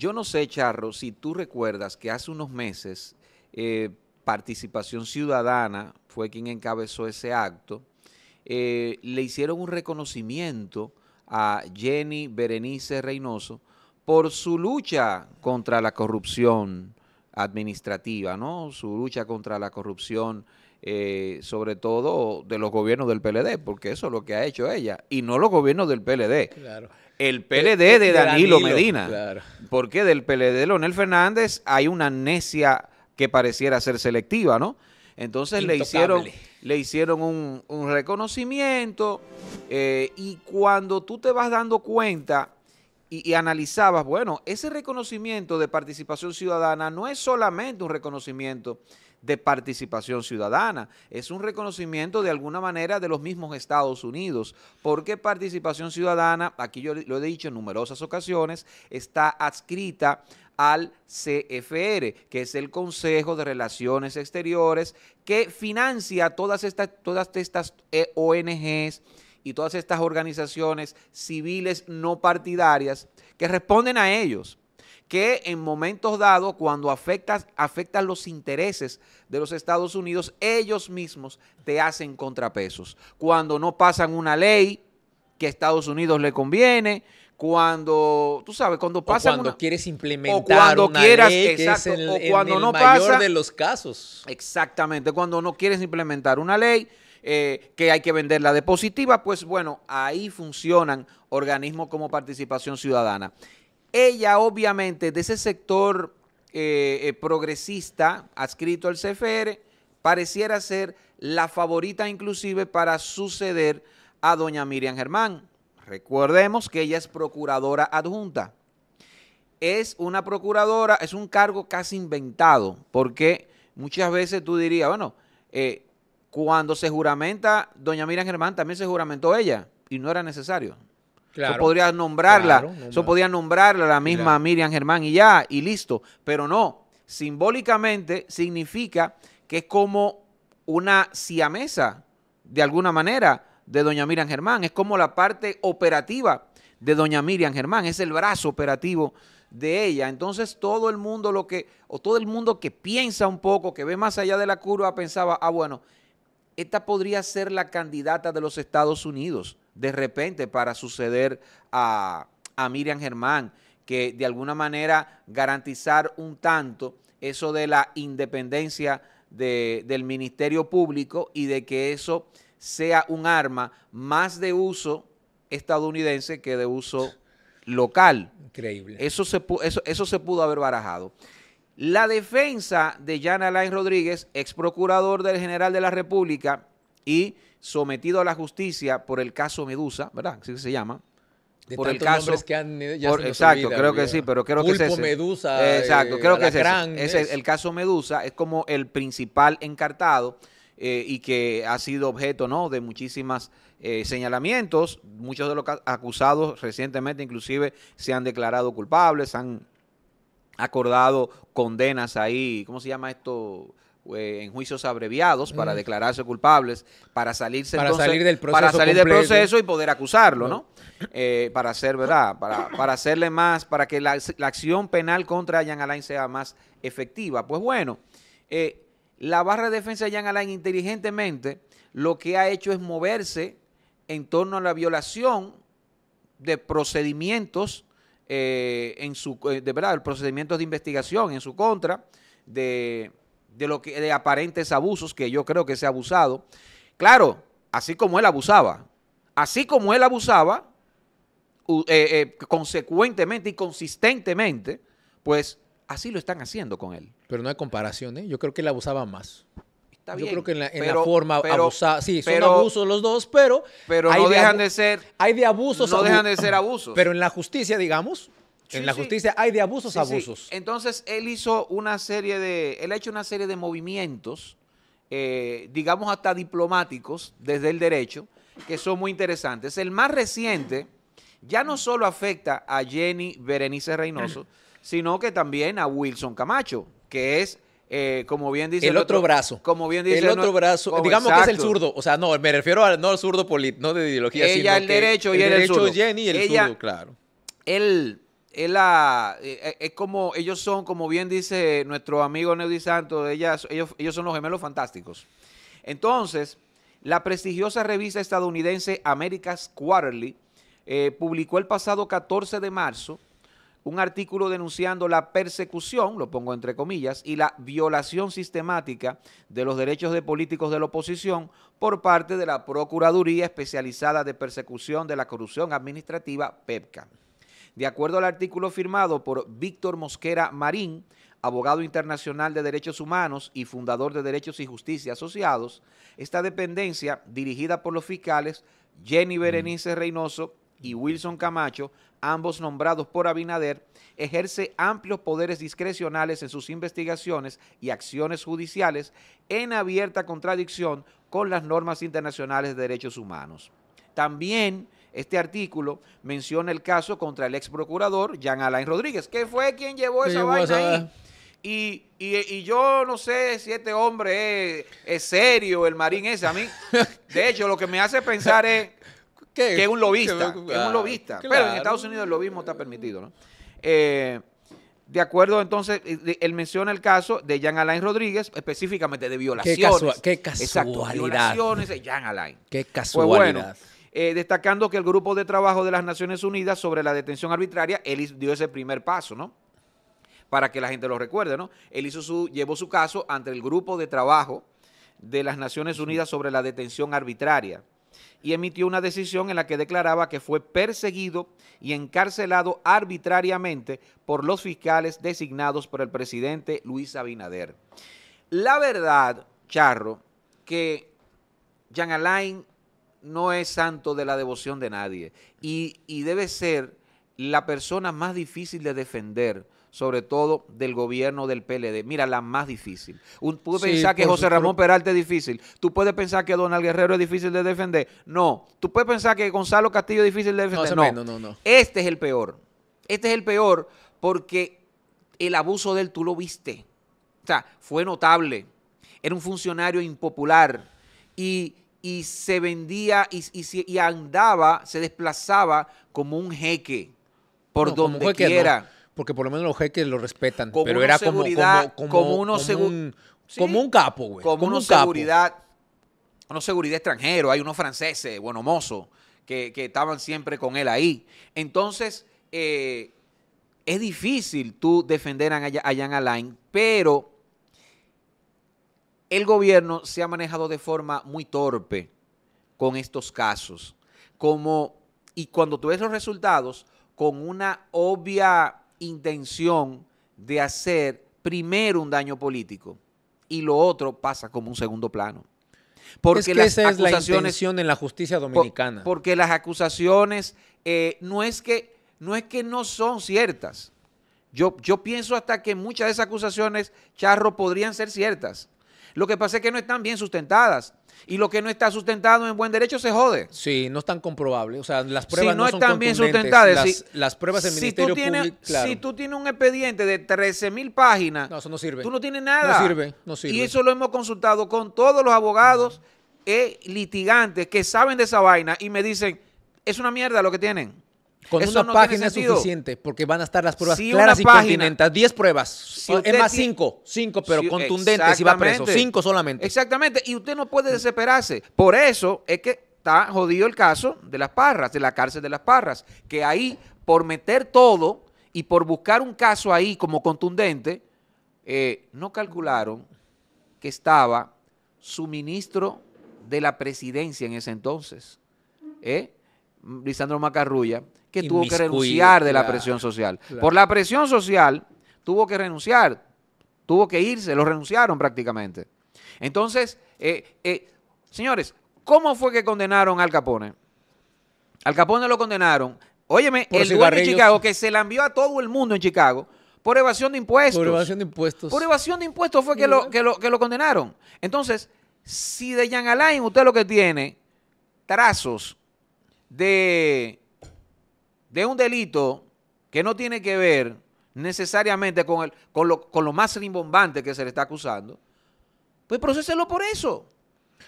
Yo no sé, Charro, si tú recuerdas que hace unos meses eh, Participación Ciudadana fue quien encabezó ese acto. Eh, le hicieron un reconocimiento a Jenny Berenice Reynoso por su lucha contra la corrupción administrativa, ¿no? Su lucha contra la corrupción, eh, sobre todo de los gobiernos del PLD, porque eso es lo que ha hecho ella, y no los gobiernos del PLD. Claro el eh, PLD eh, de, Danilo, Medina. Porque del PLD de Leonel Fernández hay una amnesia que pareciera ser selectiva, ¿no? Entonces le hicieron, le hicieron un, reconocimiento eh, y cuando tú te vas dando cuenta y, y, analizabas, bueno, ese reconocimiento de participación ciudadana no es solamente un reconocimiento de participación ciudadana. Es un reconocimiento de alguna manera de los mismos Estados Unidos, porque participación ciudadana, aquí yo lo he dicho en numerosas ocasiones, está adscrita al CFR, que es el Consejo de Relaciones Exteriores, que financia todas estas, todas estas eh, ONGs y todas estas organizaciones civiles no partidarias que responden a ellos que en momentos dados, cuando afectan los intereses de los Estados Unidos, ellos mismos te hacen contrapesos. Cuando no pasan una ley que a Estados Unidos le conviene, cuando, tú sabes, cuando pasa. cuando quieres implementar o cuando una ley, que es el, cuando no mayor de los casos. Exactamente, cuando no quieres implementar una ley eh, que hay que venderla de positiva, pues bueno, ahí funcionan organismos como Participación Ciudadana. Ella obviamente de ese sector eh, eh, progresista adscrito al CFR pareciera ser la favorita inclusive para suceder a doña Miriam Germán. Recordemos que ella es procuradora adjunta. Es una procuradora, es un cargo casi inventado, porque muchas veces tú dirías, bueno, eh, cuando se juramenta doña Miriam Germán, también se juramentó ella, y no era necesario. Eso podría nombrarla. eso podría nombrarla la misma Miriam Germán y ya, y listo. Pero no, simbólicamente significa que es como una siamesa, de alguna manera, de doña Miriam Germán. Es como la parte operativa de doña Miriam Germán. Es el brazo operativo de ella. Entonces todo el mundo lo que, o todo el mundo que piensa un poco, que ve más allá de la curva, pensaba, ah, bueno, esta podría ser la candidata de los Estados Unidos de repente para suceder a, Miriam Germán, que de alguna manera garantizar un tanto eso de la independencia del Ministerio Público y de que eso sea un arma más de uso estadounidense que de uso local. Increíble. Eso se, eso se pudo haber barajado. La defensa de Jan Alain Rodríguez, ex procurador del general de la República y sometido a la justicia por el caso Medusa, ¿verdad? Así se llama. por el caso que han, eh, exacto creo que sí pero creo que es Medusa exacto creo que es, el caso Medusa es como el principal encartado eh, y que ha sido objeto no de muchísimas eh, señalamientos muchos de los acusados recientemente inclusive se han declarado culpables han acordado condenas ahí cómo se llama esto eh, en juicios abreviados para mm. declararse culpables, para salirse salir del proceso para salir del proceso y poder acusarlo, ¿no? Eh, para hacer, ¿verdad? Para, hacerle más, para que la, acción penal contra Jan Alain sea más efectiva. Pues bueno, eh, la barra de defensa de Jan Alain inteligentemente lo que ha hecho es moverse en torno a la violación de procedimientos en su, de verdad, procedimientos de investigación en su contra, de de, lo que, de aparentes abusos, que yo creo que se ha abusado. Claro, así como él abusaba, así como él abusaba, eh, eh, consecuentemente y consistentemente, pues así lo están haciendo con él. Pero no hay comparación, ¿eh? Yo creo que él abusaba más. yo creo que en la, forma abusada, sí, pero, son abusos los dos, pero... Pero no dejan de ser... Hay de abusos. No dejan de ser abusos. Pero en la justicia, digamos, en la justicia hay de abusos a abusos. Entonces, él hizo una serie de, él ha hecho una serie de movimientos, eh, digamos hasta diplomáticos, desde el derecho, que son muy interesantes. El más reciente ya no solo afecta a Jenny Berenice Reynoso, sino que también a Wilson Camacho, que es eh, como bien dice el, otro, brazo. Como bien dice el otro brazo. digamos que es el zurdo. O sea, no, me refiero al no al zurdo político, no de ideología. Ella el derecho y el, el derecho zurdo. Jenny y el zurdo, claro. Él eh, eh, es como ellos son, como bien dice nuestro amigo Neudi Santos, ellas, ellos, ellos son los gemelos fantásticos. Entonces, la prestigiosa revista estadounidense America's Quarterly eh, publicó el pasado 14 de marzo un artículo denunciando la persecución, lo pongo entre comillas, y la violación sistemática de los derechos de políticos de la oposición por parte de la Procuraduría Especializada de Persecución de la Corrupción Administrativa, PEPCA. De acuerdo al artículo firmado por Víctor Mosquera Marín, abogado internacional de derechos humanos y fundador de Derechos y Justicia Asociados, esta dependencia, dirigida por los fiscales Jenny mm. Berenice Reynoso y Wilson Camacho, ambos nombrados por Abinader, ejerce amplios poderes discrecionales en sus investigaciones y acciones judiciales en abierta contradicción con las normas internacionales de derechos humanos. También este artículo menciona el caso contra el ex procurador Jean Alain Rodríguez, que fue quien llevó esa vaina ahí. Y, yo no sé si este hombre es, serio, el marín ese. A mí, de hecho, lo que me hace pensar es que es un lobista. es un lobista. Pero en Estados Unidos el lobismo está permitido, ¿no? Eh, de acuerdo, entonces, eh, él menciona el caso de Jean Alain Rodríguez, específicamente de violaciones. Qué, casualidad. Exacto, violaciones de Jean Alain. Qué pues casualidad. bueno, eh, destacando que el grupo de trabajo de las Naciones Unidas sobre la detención arbitraria, él dio ese primer paso, ¿no? Para que la gente lo recuerde, ¿no? Él hizo su, llevó su caso ante el grupo de trabajo de las Naciones Unidas sobre la detención arbitraria y emitió una decisión en la que declaraba que fue perseguido y encarcelado arbitrariamente por los fiscales designados por el presidente Luis Abinader. La verdad, Charro, que Jean Alain no es santo de la devoción de nadie y, debe ser la persona más difícil de defender, sobre todo del gobierno del PLD. Mira, la más difícil. Un, puedes pensar que José Ramón Peralta es difícil. Tú puedes pensar que Donald Guerrero es difícil de defender. No. Tú puedes pensar que Gonzalo Castillo es difícil de defender. No, no, no, no. Este es el peor. Este es el peor porque el abuso de él tú lo viste. O sea, fue notable. Era un funcionario impopular y y se vendía y, andaba, se desplazaba como un jeque por donde quiera. porque por lo menos los jeques lo respetan, pero era como, como, como un, como un capo, güey. Como, una seguridad, una seguridad extranjero. Hay unos franceses, bueno, mozo que, estaban siempre con él ahí. Entonces, eh, es difícil tú defender a, a Jan Alain, pero el gobierno se ha manejado de forma muy torpe con estos casos. Como, y cuando tú ves los resultados, con una obvia intención de hacer primero un daño político y lo otro pasa como un segundo plano. Porque es las la intención en la justicia dominicana. porque las acusaciones eh, no, es que, no son ciertas. Yo, yo pienso hasta que muchas de esas acusaciones, Charro, podrían ser ciertas. Lo que pasa es que no están bien sustentadas. Y lo que no está sustentado en buen derecho se jode. Sí, no están comprobables, O sea, las pruebas no, están bien sustentadas. Las, pruebas en si tú Si tú tienes un expediente de 13 mil páginas. sirve. Tú no tienes nada. No sirve, no sirve. Y eso lo hemos consultado con todos los abogados y e litigantes que saben de esa vaina y me dicen, es una mierda lo que tienen. Con una página es suficiente, porque van a estar las pruebas claras y continentas 10 pruebas. es más, 5. 5, pero contundentes y va preso. 5 solamente. Exactamente. Y usted no puede desesperarse. Por eso es que está jodido el caso de las parras, de la cárcel de las parras. Que ahí, por meter todo y por buscar un caso ahí como contundente, eh, no calcularon que estaba su ministro de la presidencia en ese entonces. ¿eh? Lisandro Macarrulla que tuvo que renunciar de la presión social. Por la presión social tuvo que renunciar, tuvo que irse, lo renunciaron prácticamente. Entonces, eh, eh, señores, ¿cómo fue que condenaron Al Capone? Al Capone lo condenaron. Óyeme, el lugar de Chicago, que se la envió a todo el mundo en Chicago, por evasión de impuestos. Por evasión de impuestos. Por evasión de impuestos fue que, lo, que, lo, que lo condenaron. Entonces, si de Jan Alain usted lo que tiene, trazos de de un delito que no tiene que ver necesariamente con, el, con, lo, con lo más rimbombante que se le está acusando, pues procéselo por eso.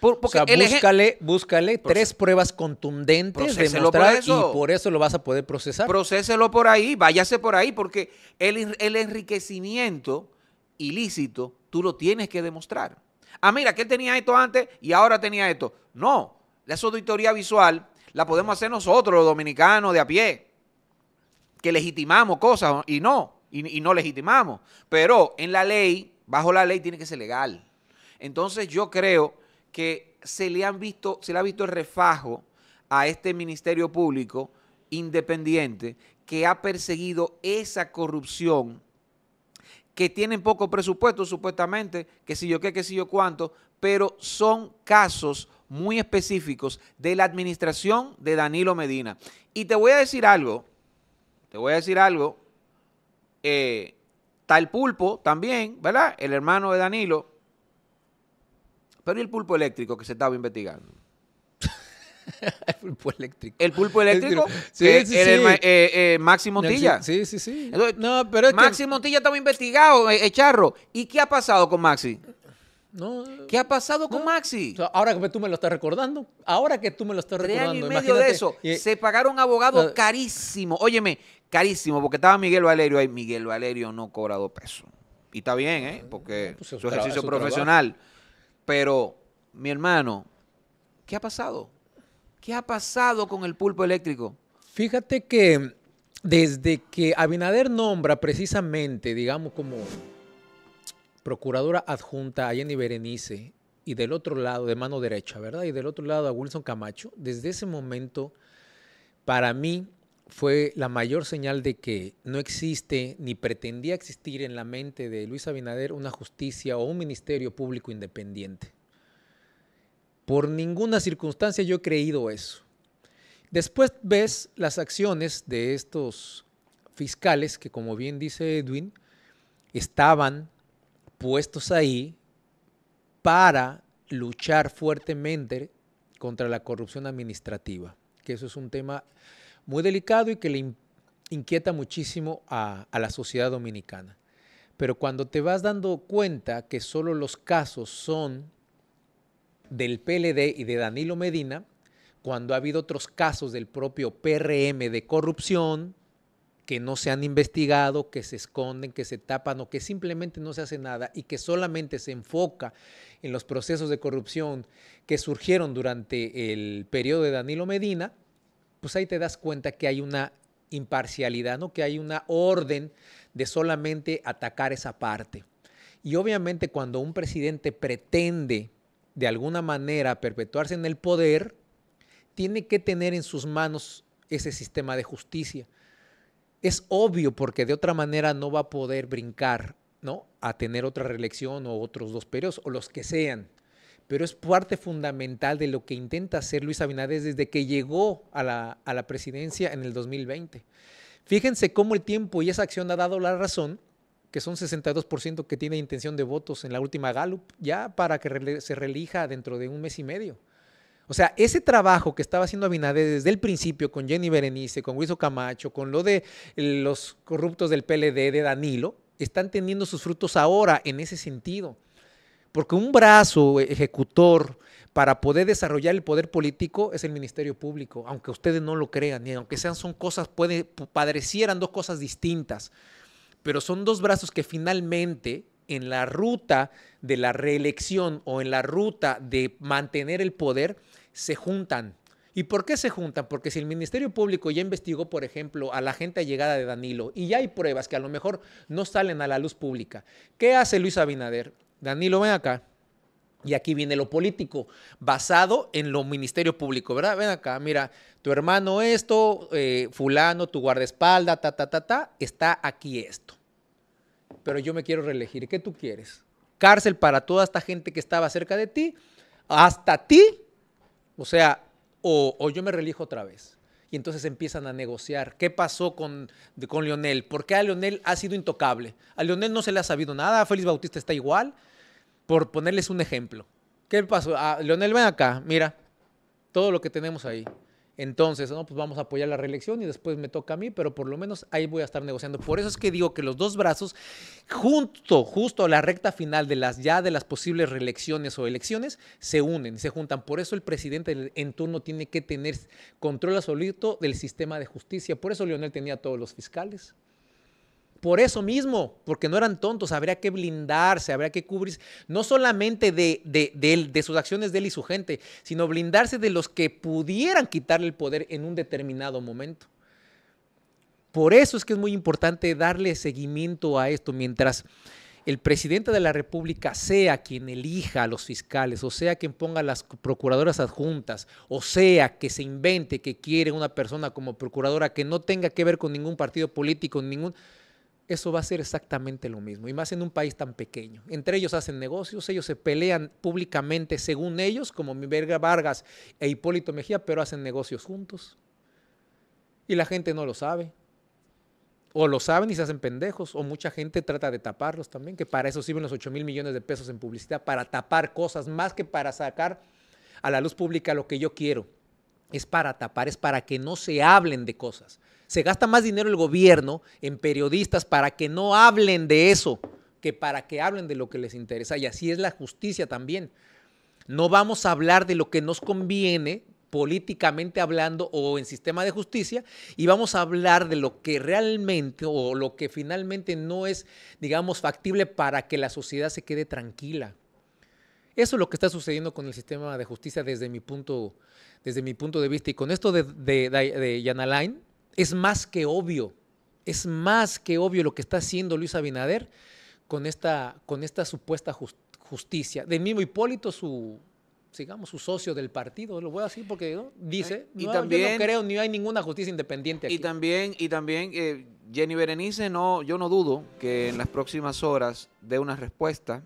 porque o sea, búscale, tres pruebas contundentes demostrar por y por eso lo vas a poder procesar. Procéselo por ahí, váyase por ahí, porque el, el enriquecimiento ilícito tú lo tienes que demostrar. Ah, mira, que él tenía esto antes y ahora tenía esto. No, la auditoría visual la podemos hacer nosotros, los dominicanos de a pie que legitimamos cosas y no, y, no legitimamos. Pero en la ley, bajo la ley tiene que ser legal. Entonces yo creo que se le han visto, se le ha visto el refajo a este Ministerio Público independiente que ha perseguido esa corrupción que tienen poco presupuesto supuestamente, que si yo qué, que si yo cuánto, pero son casos muy específicos de la administración de Danilo Medina. Y te voy a decir algo, te voy a decir algo. está eh, el pulpo también, ¿verdad? El hermano de Danilo. Pero ¿y el pulpo eléctrico que se estaba investigando? el pulpo eléctrico. ¿El pulpo eléctrico? Sí, sí, sí. Maxi Montilla. Sí, sí, sí. pero Maxi Montilla estaba investigado, eh, Echarro? Charro. ¿Y qué ha pasado con Maxi? ¿Qué ha pasado con Maxi? Ahora que tú me lo estás recordando. Ahora que tú me lo estás recordando. y medio de eso. se pagaron abogados carísimos. Ah. carísimo. Óyeme, carísimo, porque estaba Miguel Valerio ahí. Miguel Valerio no cobra dos pesos. Y está bien, ¿eh? Porque ah, pues su ejercicio profesional. Pero, mi hermano, ¿qué ha pasado? ¿Qué ha pasado con el pulpo eléctrico? Fíjate que desde que Abinader nombra precisamente, digamos, como procuradora adjunta a Jenny Berenice y del otro lado, de mano derecha, ¿verdad? Y del otro lado a Wilson Camacho, desde ese momento, para mí fue la mayor señal de que no existe ni pretendía existir en la mente de Luis Abinader una justicia o un ministerio público independiente. Por ninguna circunstancia yo he creído eso. Después ves las acciones de estos fiscales que, como bien dice Edwin, estaban puestos ahí para luchar fuertemente contra la corrupción administrativa, que eso es un tema muy delicado y que le inquieta muchísimo a, la sociedad dominicana. Pero cuando te vas dando cuenta que solo los casos son del PLD y de Danilo Medina, cuando ha habido otros casos del propio PRM de corrupción, que no se han investigado, que se esconden, que se tapan o que simplemente no se hace nada y que solamente se enfoca en los procesos de corrupción que surgieron durante el periodo de Danilo Medina, pues ahí te das cuenta que hay una imparcialidad, ¿no? que hay una orden de solamente atacar esa parte. Y obviamente cuando un presidente pretende de alguna manera perpetuarse en el poder, tiene que tener en sus manos ese sistema de justicia es obvio porque de otra manera no va a poder brincar, ¿no? A tener otra reelección o otros dos periodos o los que sean. Pero es parte fundamental de lo que intenta hacer Luis Abinader desde que llegó a la, presidencia en el 2020. Fíjense cómo el tiempo y esa acción ha dado la razón que son 62% que tiene intención de votos en la última Gallup, ya para que se relija dentro de un mes y medio. O sea, ese trabajo que estaba haciendo Abinader desde el principio con Jenny Berenice, con Huizo Camacho, con lo de eh, los corruptos del PLD de Danilo, están teniendo sus frutos ahora en ese sentido. Porque un brazo ejecutor para poder desarrollar el poder político es el Ministerio Público, aunque ustedes no lo crean, ni aunque sean son cosas, puede, padecieran dos cosas distintas, pero son dos brazos que finalmente en la ruta de la reelección o en la ruta de mantener el poder, se juntan. ¿Y por qué se juntan? Porque si el Ministerio Público ya investigó, por ejemplo, a la gente llegada de Danilo y ya hay pruebas que a lo mejor no salen a la luz pública, ¿qué hace Luis Abinader? Danilo, ven acá. Y aquí viene lo político, basado en lo ministerio público, ¿verdad? Ven acá, mira, tu hermano esto, eh, fulano, tu guardaespalda, ta, ta, ta, ta, está aquí esto. Pero yo me quiero reelegir. ¿Qué tú quieres? Cárcel para toda esta gente que estaba cerca de ti, hasta ti o sea, o, yo me relijo otra vez. Y entonces empiezan a negociar. ¿Qué pasó con, con Leonel? ¿Por qué a Leonel ha sido intocable? A Leonel no se le ha sabido nada, a Félix Bautista está igual. Por ponerles un ejemplo. ¿Qué pasó? A ah, Leonel, ven acá, mira, todo lo que tenemos ahí. Entonces, no, pues vamos a apoyar la reelección y después me toca a mí, pero por lo menos ahí voy a estar negociando. Por eso es que digo que los dos brazos, junto, justo a la recta final de las ya de las posibles reelecciones o elecciones, se unen, se juntan. Por eso el presidente en turno tiene que tener control absoluto del sistema de justicia. Por eso Leonel tenía todos los fiscales, por eso mismo, porque no eran tontos, habría que blindarse, habría que cubrirse, no solamente de, de, de sus acciones de él y su gente, sino blindarse de los que pudieran quitarle el poder en un determinado momento. Por eso es que es muy importante darle seguimiento a esto mientras el presidente de la República sea quien elija a los fiscales, o sea quien ponga a las procuradoras adjuntas, o sea que se invente que quiere una persona como procuradora que no tenga que ver con ningún partido político, ningún eso va a ser exactamente lo mismo, y más en un país tan pequeño. Entre ellos hacen negocios, ellos se pelean públicamente según ellos, como Verga Vargas e Hipólito Mejía, pero hacen negocios juntos. Y la gente no lo sabe. O lo saben y se hacen pendejos, o mucha gente trata de taparlos también, que para eso sirven los 8 mil millones de pesos en publicidad, para tapar cosas más que para sacar a la luz pública lo que yo quiero. Es para tapar, es para que no se hablen de cosas. Se gasta más dinero el gobierno en periodistas para que no hablen de eso que para que hablen de lo que les interesa. Y así es la justicia también. No vamos a hablar de lo que nos conviene políticamente hablando o en sistema de justicia y vamos a hablar de lo que realmente o lo que finalmente no es, digamos, factible para que la sociedad se quede tranquila. Eso es lo que está sucediendo con el sistema de justicia desde mi punto, desde mi punto de vista. Y con esto de, de, Alain, es más que obvio, es más que obvio lo que está haciendo Luis Abinader con esta, con esta supuesta justicia. Del mismo Hipólito, su, socio del partido, lo voy a decir porque dice, eh, y también, yo no creo, ni hay ninguna justicia independiente aquí. Y también, y también eh, Jenny Berenice, no, yo no dudo que en las próximas horas dé una respuesta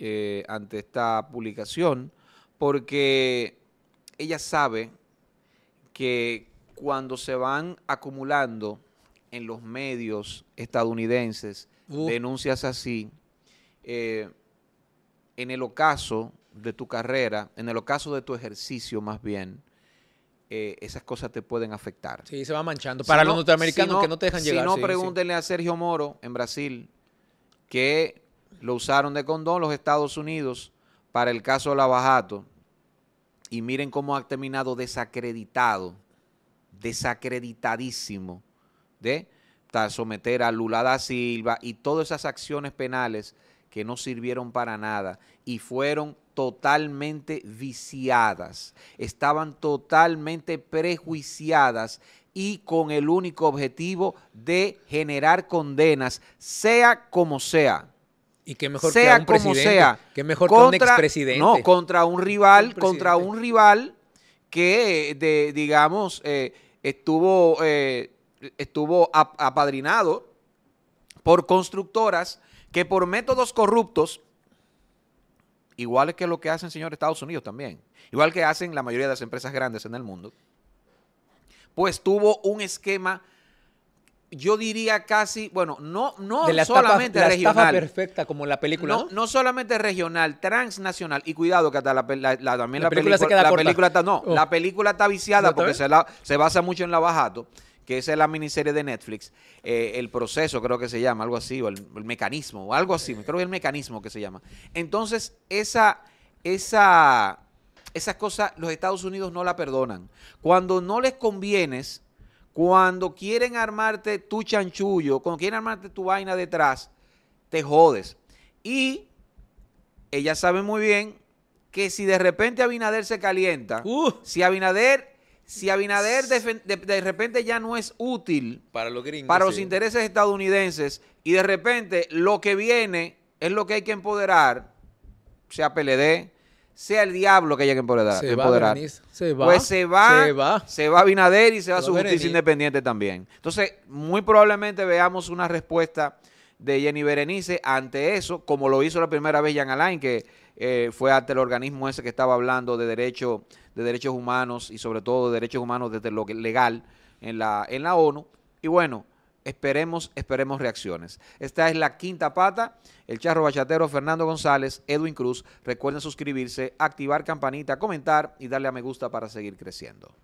eh, ante esta publicación, porque ella sabe que cuando se van acumulando en los medios estadounidenses denuncias así, eh, en el ocaso de tu carrera, en el ocaso de tu ejercicio más bien, eh, esas cosas te pueden afectar. Sí, se va manchando. Para los norteamericanos que no te dejan llegar. Si no, pregúntenle a Sergio Moro en Brasil, que lo usaron de condón los Estados Unidos para el caso de Lavajato. Y miren cómo ha terminado desacreditado desacreditadísimo de someter a Lula da Silva y todas esas acciones penales que no sirvieron para nada y fueron totalmente viciadas, estaban totalmente prejuiciadas y con el único objetivo de generar condenas, sea como sea. Y que mejor sea que un como sea, que mejor contra, que un expresidente. No, contra un rival, contra un rival que, digamos, eh, estuvo, eh, estuvo apadrinado por constructoras que por métodos corruptos, igual que lo que hacen, señor, Estados Unidos también, igual que hacen la mayoría de las empresas grandes en el mundo, pues tuvo un esquema yo diría casi, bueno, no, no de la solamente regional. perfecta como la película. No, ¿no? solamente regional, transnacional. Y cuidado que la, también la, película, la película está, no, oh. la película está viciada porque se, basa mucho en la bajato que esa es la miniserie de Netflix, eh, El Proceso creo que se llama, algo así, o el, mecanismo, o algo así, creo que es el mecanismo que se llama. Entonces, esa, esa, esas cosas los Estados Unidos no la perdonan. Cuando no les convienes, cuando quieren armarte tu chanchullo, cuando quieren armarte tu vaina detrás, te jodes. Y ella sabe muy bien que si de repente Abinader se calienta, uh. si Abinader si Abinader de, repente ya no es útil para los, gringos, para los intereses estadounidenses y de repente lo que viene es lo que hay que empoderar, sea PLD, sea el diablo que llegue que empoderar. Se Va se va, pues se va, se va, Binader y se va, a su justicia independiente también. Entonces, muy probablemente veamos una respuesta de Jenny Berenice ante eso, como lo hizo la primera vez Jean Alain, que eh, fue ante el organismo ese que estaba hablando de, derecho, de derechos humanos y sobre todo de derechos humanos desde lo legal en la, en la ONU. Y bueno, Esperemos, esperemos reacciones. Esta es la quinta pata. El charro bachatero Fernando González, Edwin Cruz. Recuerden suscribirse, activar campanita, comentar y darle a me gusta para seguir creciendo.